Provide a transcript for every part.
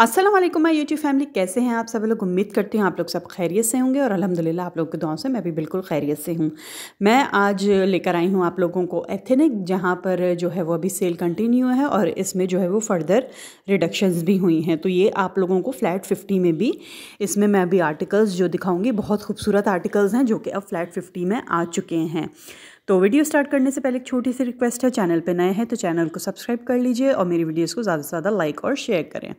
अस्सलाम वालेकुम my YouTube family कैसे हैं आप सभी लोग उम्मीद करती हूँ आप लोग सब खैरियत से होंगे और अल्हम्दुलिल्लाह आप लोग के दुआओं से मैं भी बिल्कुल खैरियत से हूँ मैं आज लेकर आई हूँ आप लोगों को एथेनिक जहाँ पर जो है वो अभी सेल कंटिन्यू है और इसमें जो है वो फर्दर रिडक्शंस भी हुई हैं तो ये आप लोगों को फ्लैट फिफ्टी में भी इसमें मैं अभी आर्टिकल्स जो दिखाऊँगी बहुत खूबसूरत आर्टिकल्स हैं जो कि अब फ्लैट फिफ्टी में आ चुके हैं तो वीडियो स्टार्ट करने से पहले एक छोटी सी रिक्वेस्ट है चैनल पर नए हैं तो चैनल को सब्सक्राइब कर लीजिए और मेरी वीडियोज़ को ज़्यादा से ज़्यादा लाइक और शेयर करें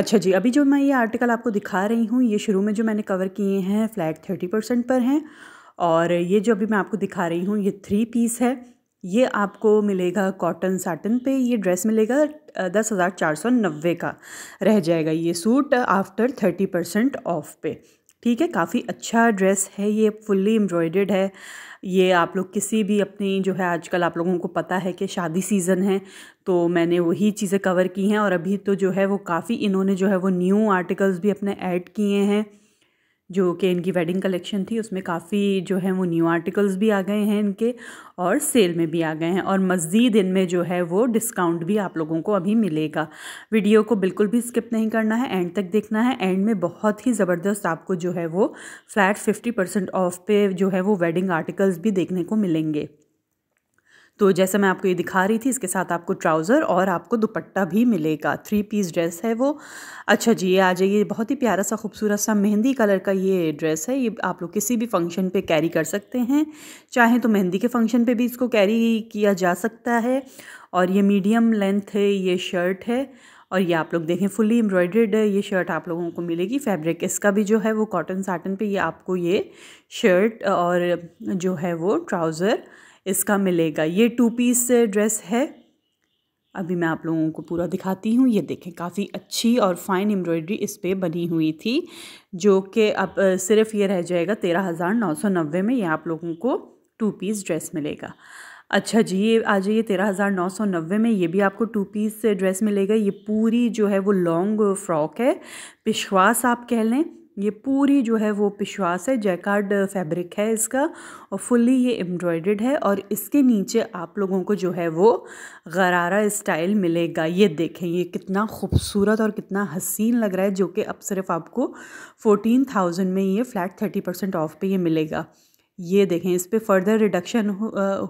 अच्छा जी अभी जो मैं ये आर्टिकल आपको दिखा रही हूँ ये शुरू में जो मैंने कवर किए हैं फ्लैट थर्टी परसेंट पर हैं और ये जो अभी मैं आपको दिखा रही हूँ ये थ्री पीस है ये आपको मिलेगा कॉटन साटन पे ये ड्रेस मिलेगा दस हज़ार चार सौ नब्बे का रह जाएगा ये suit after thirty percent off पे ठीक है काफ़ी अच्छा ड्रेस है ये फुल्ली एम्ब्रॉयडर्ड है ये आप लोग किसी भी अपनी जो है आजकल आप लोगों को पता है कि शादी सीज़न है तो मैंने वही चीज़ें कवर की हैं और अभी तो जो है वो काफ़ी इन्होंने जो है वो न्यू आर्टिकल्स भी अपने ऐड किए हैं जो कि इनकी वेडिंग कलेक्शन थी उसमें काफ़ी जो है वो न्यू आर्टिकल्स भी आ गए हैं इनके और सेल में भी आ गए हैं और मज़ीद इनमें जो है वो डिस्काउंट भी आप लोगों को अभी मिलेगा वीडियो को बिल्कुल भी स्किप नहीं करना है एंड तक देखना है एंड में बहुत ही ज़बरदस्त आपको जो है वो फ्लैट फिफ्टी परसेंट ऑफ पे जो है वो वेडिंग आर्टिकल्स भी देखने को मिलेंगे तो जैसा मैं आपको ये दिखा रही थी इसके साथ आपको ट्राउज़र और आपको दुपट्टा भी मिलेगा थ्री पीस ड्रेस है वो अच्छा जी ये आ जाइए बहुत ही प्यारा सा खूबसूरत सा मेहंदी कलर का ये ड्रेस है ये आप लोग किसी भी फंक्शन पे कैरी कर सकते हैं चाहे तो मेहंदी के फंक्शन पे भी इसको कैरी किया जा सकता है और ये मीडियम लेंथ है ये शर्ट है और ये आप लोग देखें फुली एम्ब्रॉयड्रेड ये शर्ट आप लोगों को मिलेगी फैब्रिक इसका भी जो है वो कॉटन साटन पे ये आपको ये शर्ट और जो है वो ट्राउज़र इसका मिलेगा ये टू पीस ड्रेस है अभी मैं आप लोगों को पूरा दिखाती हूँ ये देखें काफ़ी अच्छी और फाइन एम्ब्रॉयडरी इस पर बनी हुई थी जो कि अब सिर्फ ये रह जाएगा तेरह हज़ार नौ सौ नब्बे में ये आप लोगों को टू पीस ड्रेस मिलेगा अच्छा जी ये आ जाइए तेरह हज़ार नौ सौ नब्बे में ये भी आपको टू पीस ड्रेस मिलेगा ये पूरी जो है वो लॉन्ग फ्रॉक है पिशवास आप कह लें ये पूरी जो है वो पिशवास है जैकार्ड फैब्रिक है इसका और फुल्ली ये एम्ब्रॉयड्रेड है और इसके नीचे आप लोगों को जो है वो गरारा स्टाइल मिलेगा ये देखें ये कितना खूबसूरत और कितना हसीन लग रहा है जो कि अब सिर्फ आपको फ़ोटीन थाउजेंड में ये फ़्लैट थर्टी परसेंट ऑफ पे ये मिलेगा ये देखें इस पर फर्दर रिडक्शन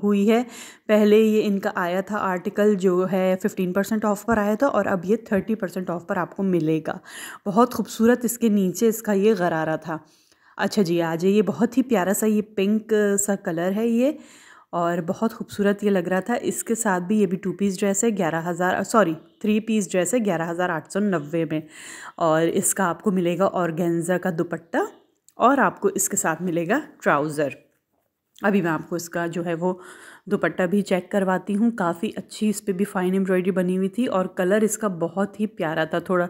हुई है पहले ये इनका आया था आर्टिकल जो है फिफ्टीन परसेंट ऑफ पर आया था और अब ये थर्टी परसेंट ऑफ पर आपको मिलेगा बहुत खूबसूरत इसके नीचे इसका ये गरारा था अच्छा जी आ जाइए बहुत ही प्यारा सा ये पिंक सा कलर है ये और बहुत खूबसूरत ये लग रहा था इसके साथ भी ये भी टू पीस ड्रेस है ग्यारह हज़ार सॉरी थ्री पीस ड्रेस है ग्यारह हज़ार आठ सौ नब्बे में और इसका आपको मिलेगा और का दुपट्टा और आपको इसके साथ मिलेगा ट्राउज़र अभी मैं आपको इसका जो है वो दुपट्टा भी चेक करवाती हूँ काफ़ी अच्छी इस पर भी फ़ाइन एम्ब्रॉयडरी बनी हुई थी और कलर इसका बहुत ही प्यारा था थोड़ा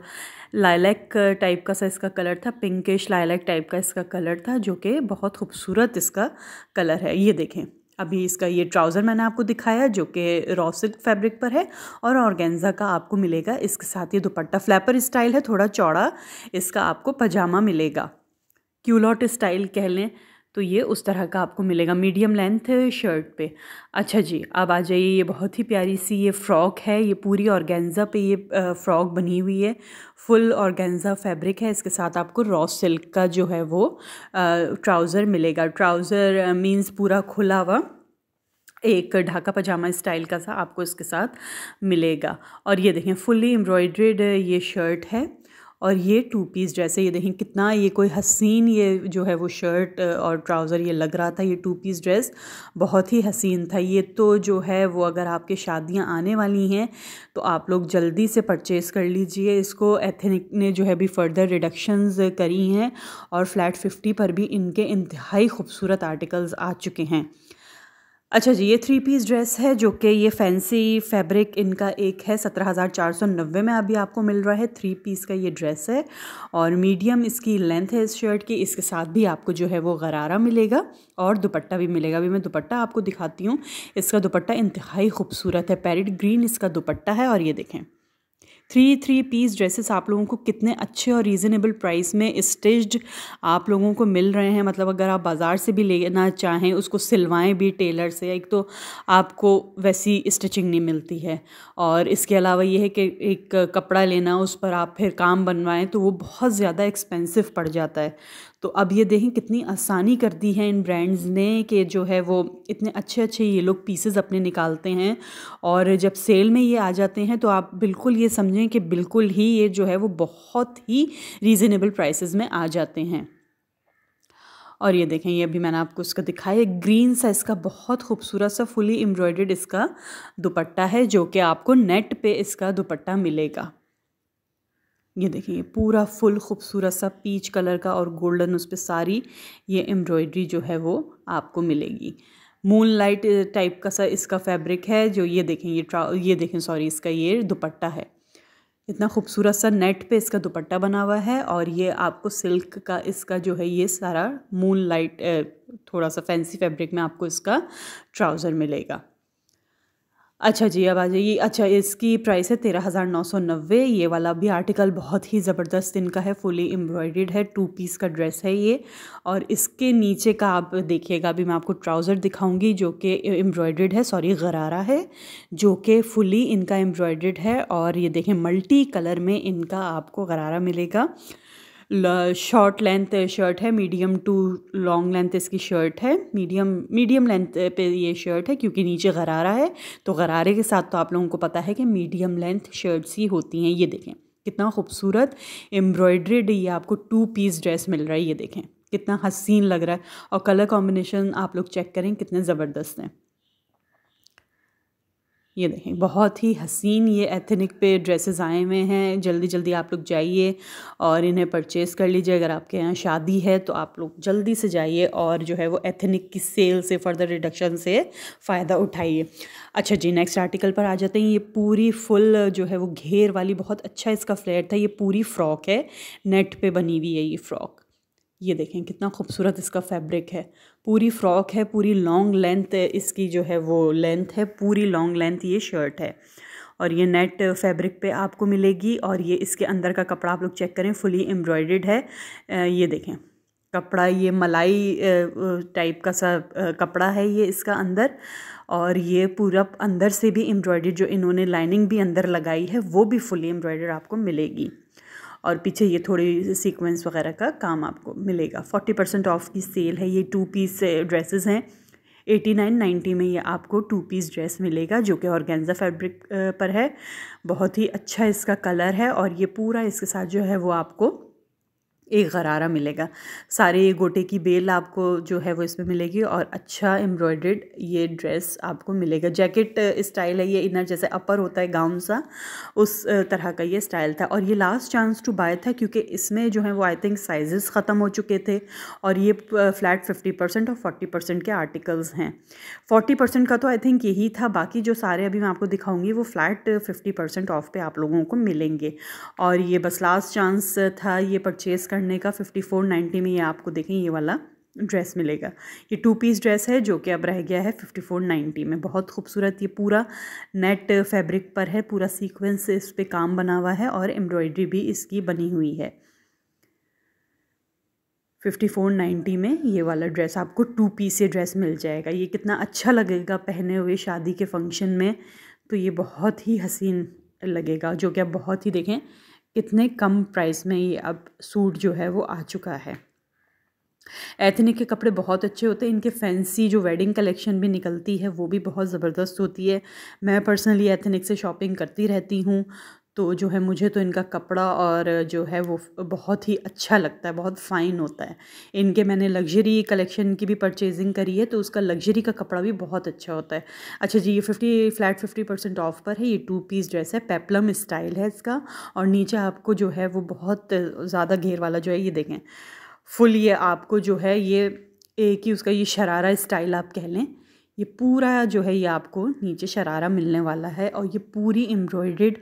लाइलैक टाइप का सा इसका कलर था पिंकिश लाइलैक टाइप का इसका कलर था जो कि बहुत खूबसूरत इसका कलर है ये देखें अभी इसका ये ट्राउज़र मैंने आपको दिखाया जो कि रॉ फैब्रिक पर है और ऑर्गेन्जा का आपको मिलेगा इसके साथ ये दुपट्टा फ्लैपर स्टाइल है थोड़ा चौड़ा इसका आपको पजामा मिलेगा क्यूलॉट स्टाइल कह लें तो ये उस तरह का आपको मिलेगा मीडियम लेंथ शर्ट पे अच्छा जी अब आ जाइए ये बहुत ही प्यारी सी ये फ़्रॉक है ये पूरी ऑर्गेन्ज़ा पे ये फ़्रॉक बनी हुई है फुल ऑर्गेन्ज़ा फैब्रिक है इसके साथ आपको रॉ सिल्क का जो है वो ट्राउज़र मिलेगा ट्राउज़र मींस पूरा खुला हुआ एक ढाका पजामा स्टाइल का सा आपको इसके साथ मिलेगा और ये देखें फुली एम्ब्रॉयड्रेड ये शर्ट है और ये टू पीस जैसे ये देखें कितना ये कोई हसीन ये जो है वो शर्ट और ट्राउज़र ये लग रहा था ये टू पीस ड्रेस बहुत ही हसीन था ये तो जो है वो अगर आपके शादियाँ आने वाली हैं तो आप लोग जल्दी से परचेज़ कर लीजिए इसको एथेनिक ने जो है भी फ़र्दर रिडक्शंस करी हैं और फ्लैट फिफ्टी पर भी इनके इंतहाई खूबसूरत आर्टिकल्स आ चुके हैं अच्छा जी ये थ्री पीस ड्रेस है जो कि ये फैंसी फैब्रिक इनका एक है सत्रह हज़ार चार सौ नब्बे में अभी आपको मिल रहा है थ्री पीस का ये ड्रेस है और मीडियम इसकी लेंथ है इस शर्ट की इसके साथ भी आपको जो है वो गरारा मिलेगा और दुपट्टा भी मिलेगा अभी मैं दुपट्टा आपको दिखाती हूँ इसका दुपट्टा इंतहाई खूबसूरत है पैरट ग्रीन इसका दुपट्टा है और ये देखें थ्री थ्री पीस ड्रेसेस आप लोगों को कितने अच्छे और रीज़नेबल प्राइस में स्टिच्ड आप लोगों को मिल रहे हैं मतलब अगर आप बाज़ार से भी लेना चाहें उसको सिलवाएं भी टेलर से एक तो आपको वैसी स्टिचिंग नहीं मिलती है और इसके अलावा ये है कि एक कपड़ा लेना उस पर आप फिर काम बनवाएं तो वो बहुत ज़्यादा एक्सपेंसिव पड़ जाता है तो अब ये देखें कितनी आसानी कर दी है इन ब्रांड्स ने कि जो है वो इतने अच्छे अच्छे ये लोग पीसेज अपने निकालते हैं और जब सेल में ये आ जाते हैं तो आप बिल्कुल ये समझ समझें कि बिल्कुल ही ये जो है वो बहुत ही रीज़नेबल प्राइसेस में आ जाते हैं और ये देखें ये अभी मैंने आपको इसका दिखाया है ग्रीन सा इसका बहुत खूबसूरत सा फुली एम्ब्रॉयडर्ड इसका दुपट्टा है जो कि आपको नेट पे इसका दुपट्टा मिलेगा ये देखें ये पूरा फुल खूबसूरत सा पीच कलर का और गोल्डन उस पर सारी ये एम्ब्रॉयडरी जो है वो आपको मिलेगी मून लाइट टाइप का सा इसका फैब्रिक है जो ये देखें ये ट्रा ये देखें सॉरी इसका ये दुपट्टा है इतना खूबसूरत सा नेट पे इसका दुपट्टा बना हुआ है और ये आपको सिल्क का इसका जो है ये सारा मून लाइट थोड़ा सा फैंसी फैब्रिक में आपको इसका ट्राउज़र मिलेगा अच्छा जी अब आ जाइए अच्छा इसकी प्राइस है तेरह हज़ार नौ सौ नब्बे ये वाला भी आर्टिकल बहुत ही ज़बरदस्त इनका है फुली एम्ब्रॉयड है टू पीस का ड्रेस है ये और इसके नीचे का आप देखिएगा अभी मैं आपको ट्राउज़र दिखाऊंगी जो कि एम्ब्रॉयड है सॉरी गरारा है जो कि फुली इनका एम्ब्रॉयड है और ये देखें मल्टी कलर में इनका आपको गरारा मिलेगा शॉर्ट लेंथ शर्ट है मीडियम टू लॉन्ग लेंथ इसकी शर्ट है मीडियम मीडियम लेंथ पे ये शर्ट है क्योंकि नीचे गरारा है तो गरारे के साथ तो आप लोगों को पता है कि मीडियम लेंथ शर्ट्स ही होती हैं ये देखें कितना खूबसूरत एम्ब्रॉयड्रेड ये आपको टू पीस ड्रेस मिल रहा है ये देखें कितना हसीन लग रहा है और कलर कॉम्बिनेशन आप लोग चेक करें कितने ज़बरदस्त हैं ये देखें बहुत ही हसीन ये एथनिक पे ड्रेसेस आए हुए हैं जल्दी जल्दी आप लोग जाइए और इन्हें परचेज़ कर लीजिए अगर आपके यहाँ शादी है तो आप लोग जल्दी से जाइए और जो है वो एथनिक की सेल से फर्दर रिडक्शन से फ़ायदा उठाइए अच्छा जी नेक्स्ट आर्टिकल पर आ जाते हैं ये पूरी फुल जो है वो घेर वाली बहुत अच्छा इसका फ्लेयर था ये पूरी फ़्रॉक है नेट पर बनी हुई है ये फ़्रॉक ये देखें कितना खूबसूरत इसका फैब्रिक है पूरी फ्रॉक है पूरी लॉन्ग लेंथ इसकी जो है वो लेंथ है पूरी लॉन्ग लेंथ ये शर्ट है और ये नेट फैब्रिक पे आपको मिलेगी और ये इसके अंदर का कपड़ा आप लोग चेक करें फुली एम्ब्रॉयड है ये देखें कपड़ा ये मलाई टाइप का सा कपड़ा है ये इसका अंदर और ये पूरा अंदर से भी एम्ब्रॉयड जो इन्होंने लाइनिंग भी अंदर लगाई है वो भी फुली एम्ब्रॉयड आपको मिलेगी और पीछे ये थोड़ी सीक्वेंस वगैरह का काम आपको मिलेगा फोर्टी परसेंट ऑफ की सेल है ये टू पीस ड्रेसेस हैं एटी नाइन नाइन्टी में ये आपको टू पीस ड्रेस मिलेगा जो कि ऑर्गेन्जा फैब्रिक uh, पर है बहुत ही अच्छा इसका कलर है और ये पूरा इसके साथ जो है वो आपको एक गरारा मिलेगा सारे गोटे की बेल आपको जो है वो इसमें मिलेगी और अच्छा एम्ब्रॉयड्रेड ये ड्रेस आपको मिलेगा जैकेट स्टाइल है ये इनर जैसे अपर होता है गाउन सा उस तरह का ये स्टाइल था और ये लास्ट चांस टू बाय था क्योंकि इसमें जो है वो आई थिंक साइजेस ख़त्म हो चुके थे और ये फ्लैट फिफ्टी परसेंट और फोर्टी परसेंट के आर्टिकल्स हैं फोर्टी परसेंट का तो आई थिंक यही था बाकी जो सारे अभी मैं आपको दिखाऊंगी वो फ्लैट फिफ्टी परसेंट ऑफ पे आप लोगों को मिलेंगे और ये बस लास्ट चांस था ये परचेज़ कर करने का फिफ्टी फोर नाइन्टी में ये आपको देखें ये वाला ड्रेस मिलेगा ये टू पीस ड्रेस है जो कि अब रह गया है फिफ्टी फोर नाइन्टी में बहुत खूबसूरत ये पूरा नेट फैब्रिक पर है पूरा सीक्वेंस इस पर काम बना हुआ है और एम्ब्रॉयडरी भी इसकी बनी हुई है फिफ्टी फोर नाइन्टी में ये वाला ड्रेस आपको टू पीस ये ड्रेस मिल जाएगा ये कितना अच्छा लगेगा पहने हुए शादी के फंक्शन में तो ये बहुत ही हसीन लगेगा जो कि आप बहुत ही देखें कितने कम प्राइस में ये अब सूट जो है वो आ चुका है एथनिक के कपड़े बहुत अच्छे होते हैं इनके फैंसी जो वेडिंग कलेक्शन भी निकलती है वो भी बहुत ज़बरदस्त होती है मैं पर्सनली एथनिक से शॉपिंग करती रहती हूँ तो जो है मुझे तो इनका कपड़ा और जो है वो बहुत ही अच्छा लगता है बहुत फ़ाइन होता है इनके मैंने लग्जरी कलेक्शन की भी परचेजिंग करी है तो उसका लग्जरी का कपड़ा भी बहुत अच्छा होता है अच्छा जी ये fifty flat fifty percent off पर है ये टू पीस ड्रेस है पेपलम स्टाइल है इसका और नीचे आपको जो है वो बहुत ज़्यादा घेर वाला जो है ये देखें फुल ये आपको जो है ये एक ही उसका ये शरारा स्टाइल आप कह लें ये पूरा जो है ये आपको नीचे शरारा मिलने वाला है और ये पूरी एम्ब्रॉयड्रेड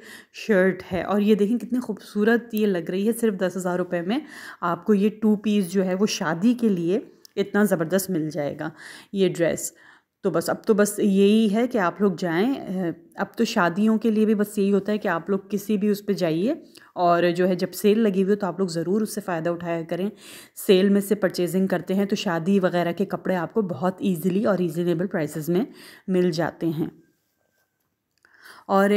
शर्ट है और ये देखें कितनी खूबसूरत ये लग रही है सिर्फ दस हज़ार रुपये में आपको ये टू पीस जो है वो शादी के लिए इतना ज़बरदस्त मिल जाएगा ये ड्रेस तो बस अब तो बस यही है कि आप लोग जाएं अब तो शादियों के लिए भी बस यही होता है कि आप लोग किसी भी उस पर जाइए और जो है जब सेल लगी हुई हो तो आप लोग ज़रूर उससे फ़ायदा उठाया करें सेल में से परचेजिंग करते हैं तो शादी वगैरह के कपड़े आपको बहुत ईजिली और रीज़नेबल प्राइसेस में मिल जाते हैं और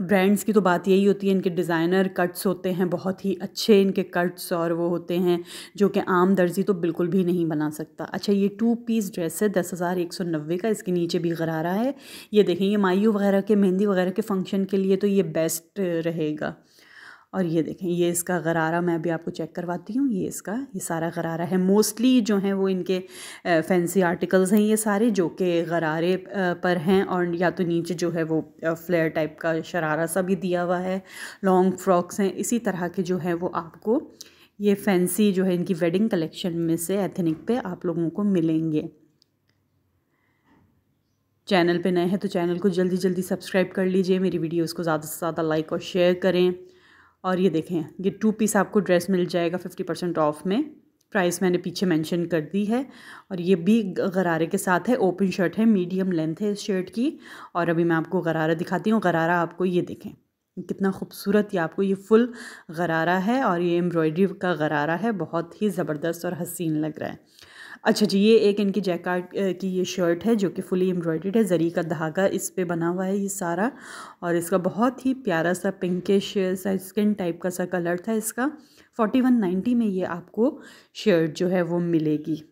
ब्रांड्स की तो बात यही होती है इनके डिज़ाइनर कट्स होते हैं बहुत ही अच्छे इनके कट्स और वो होते हैं जो कि आम दर्जी तो बिल्कुल भी नहीं बना सकता अच्छा ये टू पीस ड्रेस है दस हज़ार एक सौ नब्बे का इसके नीचे भी गरारा है ये देखें ये मायू वगैरह के मेहंदी वगैरह के फंक्शन के लिए तो ये बेस्ट रहेगा और ये देखें ये इसका गरारा मैं अभी आपको चेक करवाती हूँ ये इसका ये सारा गरारा है मोस्टली जो है वो इनके फैंसी आर्टिकल्स हैं ये सारे जो कि गरारे पर हैं और या तो नीचे जो है वो फ्लेयर टाइप का शरारा सा भी दिया हुआ है लॉन्ग फ्रॉक्स हैं इसी तरह के जो है वो आपको ये फैंसी जो है इनकी वेडिंग कलेक्शन में से एथनिक पे आप लोगों को मिलेंगे चैनल पे नए हैं तो चैनल को जल्दी जल्दी सब्सक्राइब कर लीजिए मेरी वीडियोस को ज़्यादा से ज़्यादा लाइक और शेयर करें और ये देखें ये टू पीस आपको ड्रेस मिल जाएगा फिफ्टी परसेंट ऑफ में प्राइस मैंने पीछे मेंशन कर दी है और ये भी गरारे के साथ है ओपन शर्ट है मीडियम लेंथ है इस शर्ट की और अभी मैं आपको गरारा दिखाती हूँ गरारा आपको ये देखें कितना खूबसूरत ये आपको ये फुल गरारा है और ये एम्ब्रॉयडरी का गरारा है बहुत ही ज़बरदस्त और हसीन लग रहा है अच्छा जी ये एक इनकी जैकार्ड की ये शर्ट है जो कि फुली एम्ब्रॉयडेड है ज़री का धागा इस पे बना हुआ है ये सारा और इसका बहुत ही प्यारा सा पिंकिश सा स्किन टाइप का सा कलर था इसका फोर्टी वन नाइन्टी में ये आपको शर्ट जो है वो मिलेगी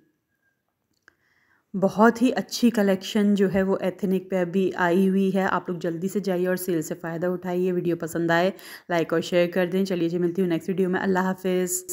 बहुत ही अच्छी कलेक्शन जो है वो एथनिक पे अभी आई हुई है आप लोग जल्दी से जाइए और सेल से फ़ायदा उठाइए वीडियो पसंद आए लाइक और शेयर कर दें चलिए जी मिलती हूँ नेक्स्ट वीडियो में अल्लाह हाफिज़